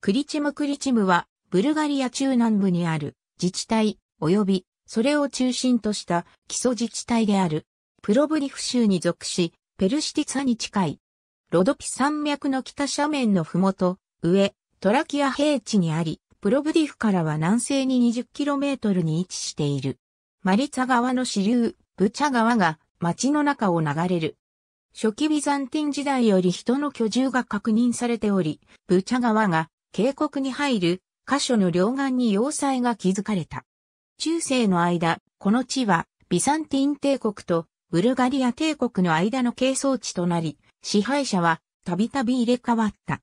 クリチムクリチムは、ブルガリア中南部にある自治体、及び、それを中心とした基礎自治体である。プロブリフ州に属し、ペルシティツァに近い。ロドピ山脈の北斜面のふもと、上、トラキア平地にあり、プロブディフからは南西に 20km に位置している。マリツァ川の支流、ブチャ川が町の中を流れる。初期ビザンティン時代より人の居住が確認されており、ブチャ川が渓谷に入る箇所の両岸に要塞が築かれた。中世の間、この地はビサンティン帝国とブルガリア帝国の間の係争地となり、支配者はたびたび入れ替わった。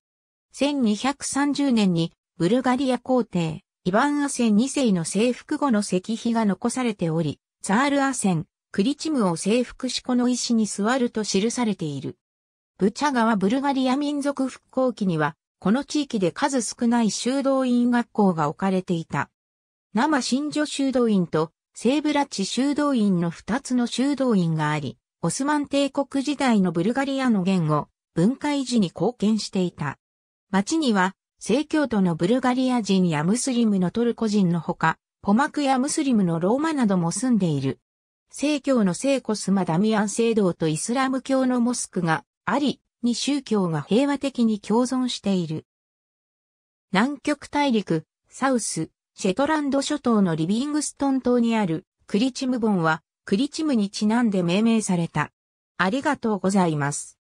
1230年にブルガリア皇帝、イヴァン・アセン2世の征服後の石碑が残されており、ザール・アセン、クリチムを征服しこの石に座ると記されている。ブチャ川ブルガリア民族復興期には、この地域で数少ない修道院学校が置かれていた。生新女修道院と西ブラチ修道院の二つの修道院があり、オスマン帝国時代のブルガリアの言語、文化維持に貢献していた。町には、正教徒のブルガリア人やムスリムのトルコ人のほか、ポマクやムスリムのローマなども住んでいる。正教の聖コスマダミアン聖堂とイスラム教のモスクがあり、に宗教が平和的に共存している。南極大陸、サウス、シェトランド諸島のリビングストン島にあるクリチムボンはクリチムにちなんで命名された。ありがとうございます。